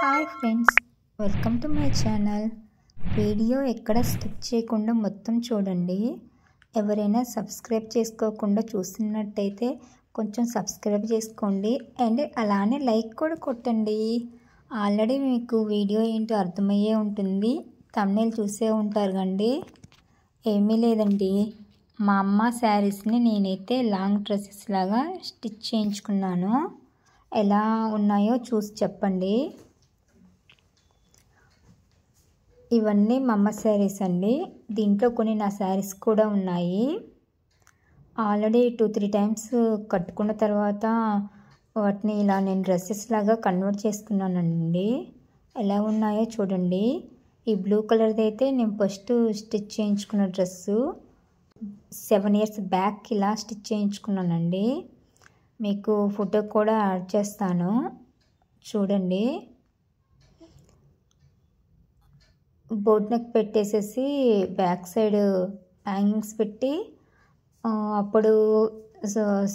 hi friends welcome to my channel video ఎక్కడ skip చేయకుండా మొత్తం చూడండి ఎవరైనా సబ్స్క్రైబ్ చేసుకోకుండా చూస్తున్నట్టయితే కొంచెం సబ్స్క్రైబ్ చేసుకోండి అండ్ అలానే లైక్ కూడా కొట్టండి ఆల్రెడీ మీకు వీడియో ఏంటో అర్థమయ్యే ఉంటుంది తమ్నేలు చూసే ఉంటారు కండి ఏమీ లేదండి మా అమ్మ శారీస్ని నేనైతే లాంగ్ డ్రెస్సెస్ లాగా స్టిచ్ చేయించుకున్నాను ఎలా ఉన్నాయో చూసి చెప్పండి ఇవన్నీ మా అమ్మ శారీస్ అండి దీంట్లో కొన్ని నా శారీస్ కూడా ఉన్నాయి ఆల్రెడీ టూ త్రీ టైమ్స్ కట్టుకున్న తర్వాత వాటిని ఇలా నేను డ్రెస్సెస్ లాగా కన్వర్ట్ చేసుకున్నానండి ఎలా ఉన్నాయో చూడండి ఈ బ్లూ కలర్ది అయితే నేను ఫస్ట్ స్టిచ్ చేయించుకున్న డ్రెస్సు సెవెన్ ఇయర్స్ బ్యాక్ ఇలా స్టిచ్ చేయించుకున్నానండి మీకు ఫోటో కూడా యాడ్ చేస్తాను చూడండి బోట్ నెక్ పెట్టేసేసి బ్యాక్ సైడ్ హ్యాంగింగ్స్ పెట్టి అప్పుడు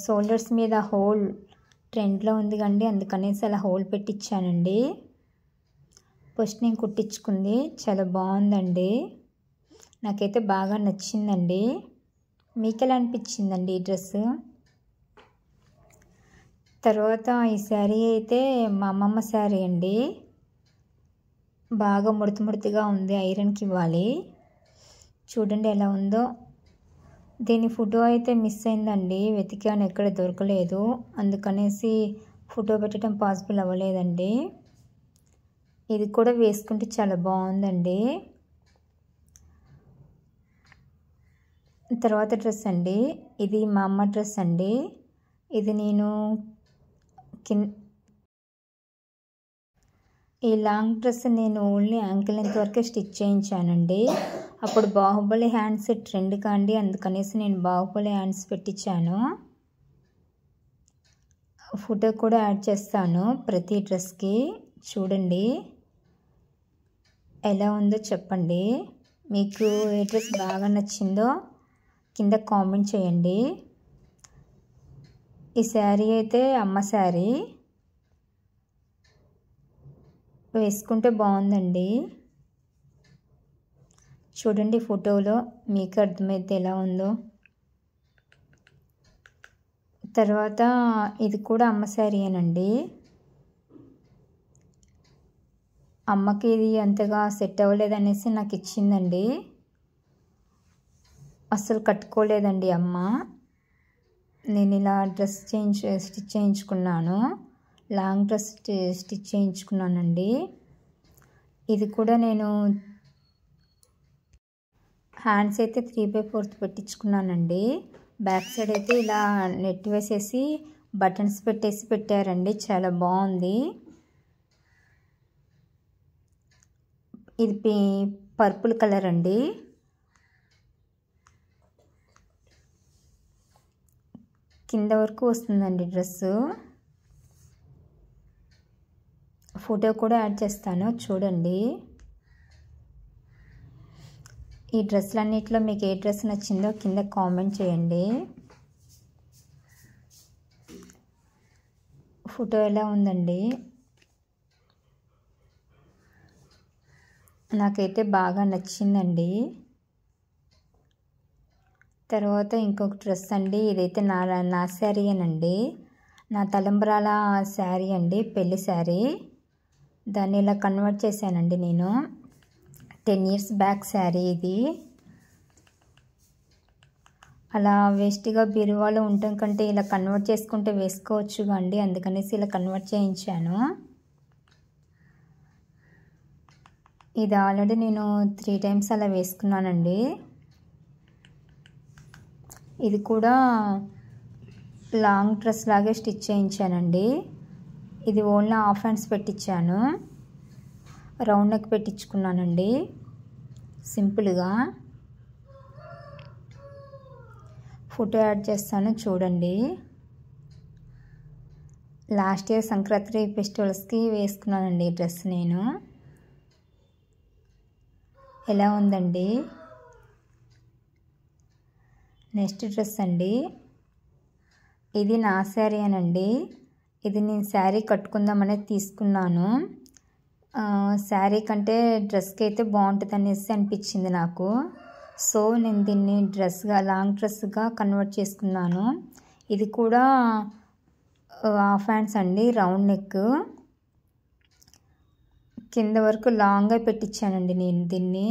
షోల్డర్స్ మీద హోల్ ట్రెండ్లో ఉంది కండి అందుకనేసి అలా హోల్ పెట్టించానండి ఫస్ట్ నేను కుట్టించుకుంది చాలా బాగుందండి నాకైతే బాగా నచ్చిందండి మీకు ఎలా అనిపించిందండి ఈ డ్రెస్ తర్వాత ఈ శారీ అయితే మా అమ్మమ్మ శారీ అండి బాగా ముడత ముడతగా ఉంది ఐరన్కి ఇవ్వాలి చూడండి ఎలా ఉందో దీని ఫోటో అయితే మిస్ అయిందండి వెతికాను ఎక్కడ దొరకలేదు అందుకనేసి ఫోటో పెట్టడం పాసిబుల్ అవ్వలేదండి ఇది కూడా వేసుకుంటే చాలా బాగుందండి తర్వాత డ్రెస్ అండి ఇది మా అమ్మ డ్రెస్ అండి ఇది నేను కింద ఈ లాంగ్ డ్రెస్ నేను ఓన్లీ యాంకిల్ లెంత్ వరకే స్టిచ్ చేయించానండి అప్పుడు బాహుబలి హ్యాండ్స్ ట్రెండ్ కాండి అందుకనేసి నేను బాహుబలి హ్యాండ్స్ పెట్టించాను ఫోటో కూడా యాడ్ చేస్తాను ప్రతి డ్రెస్కి చూడండి ఎలా ఉందో చెప్పండి మీకు ఏ డ్రెస్ బాగా నచ్చిందో కింద కామెంట్ చేయండి ఈ శారీ అయితే అమ్మ శారీ వేసుకుంటే బాగుందండి చూడండి ఫోటోలో మీకు అర్థమైతే ఎలా ఉందో తర్వాత ఇది కూడా అమ్మ శారీయేనండి అమ్మకి ఇది అంతగా సెట్ అవ్వలేదు అనేసి నాకు ఇచ్చిందండి అస్సలు కట్టుకోలేదండి అమ్మ నేను ఇలా డ్రెస్ చేయించు స్టిచ్ చేయించుకున్నాను లాంగ్ డ్రెస్ స్టిచ్ చేయించుకున్నానండి ఇది కూడా నేను హ్యాండ్స్ అయితే త్రీ బై ఫోర్త్ పెట్టించుకున్నానండి బ్యాక్ సైడ్ అయితే ఇలా నెట్ వేసేసి బటన్స్ పెట్టేసి పెట్టారండి చాలా బాగుంది ఇది పర్పుల్ కలర్ అండి కింద వరకు వస్తుందండి డ్రెస్సు ఫోటో కూడా యాడ్ చేస్తాను చూడండి ఈ డ్రెస్లన్నిటిలో మీకు ఏ డ్రెస్ నచ్చిందో కింద కామెంట్ చేయండి ఫోటో ఎలా ఉందండి నాకైతే బాగా నచ్చిందండి తర్వాత ఇంకొక డ్రెస్ అండి ఇదైతే నా నా అనండి నా తలంబరాల శారీ అండి పెళ్లి శారీ దాన్ని ఇలా కన్వర్ట్ చేశానండి నేను టెన్ ఇయర్స్ బ్యాక్ శారీ ఇది అలా వేస్ట్గా బీరువాలు ఉండటం కంటే ఇలా కన్వర్ట్ చేసుకుంటే వేసుకోవచ్చు అండి అందుకనేసి ఇలా కన్వర్ట్ చేయించాను ఇది ఆల్రెడీ నేను త్రీ టైమ్స్ అలా వేసుకున్నానండి ఇది కూడా లాంగ్ డ్రెస్ లాగే స్టిచ్ చేయించానండి ఇది ఓన్లీ హాఫ్ హ్యాండ్స్ పెట్టించాను రౌండ్ నెక్ పెట్టించుకున్నానండి సింపుల్గా ఫోటో యాడ్ చేస్తాను చూడండి లాస్ట్ ఇయర్ సంక్రాంతి ఫెస్టివల్స్కి వేసుకున్నానండి ఈ డ్రెస్ నేను ఎలా ఉందండి నెక్స్ట్ డ్రెస్ అండి ఇది నా శారీ అనండి ఇది నేను శారీ కట్టుకుందామనే తీసుకున్నాను శారీ కంటే డ్రెస్కి అయితే బాగుంటుంది అనేసి అనిపించింది నాకు సో నేను దీన్ని డ్రెస్గా లాంగ్ డ్రెస్గా కన్వర్ట్ చేసుకున్నాను ఇది కూడా హాఫ్ హ్యాండ్స్ అండి రౌండ్ నెక్ కింద వరకు లాంగ్గా పెట్టించానండి నేను దీన్ని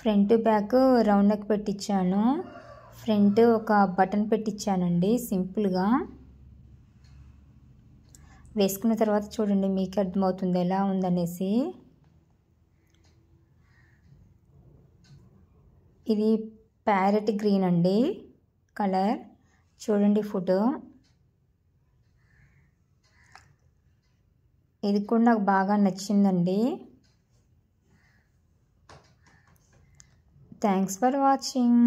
ఫ్రంట్ బ్యాక్ రౌండ్ నెక్ పెట్టించాను ఫ్రంట్ ఒక బటన్ పెట్టించానండి సింపుల్గా వేసుకున్న తర్వాత చూడండి మీకు అర్థమవుతుంది ఎలా ఉందనేసి ఇది ప్యారెట్ గ్రీన్ అండి కలర్ చూడండి ఫోటో ఇది కూడా నాకు బాగా నచ్చిందండి థ్యాంక్స్ ఫర్ వాచింగ్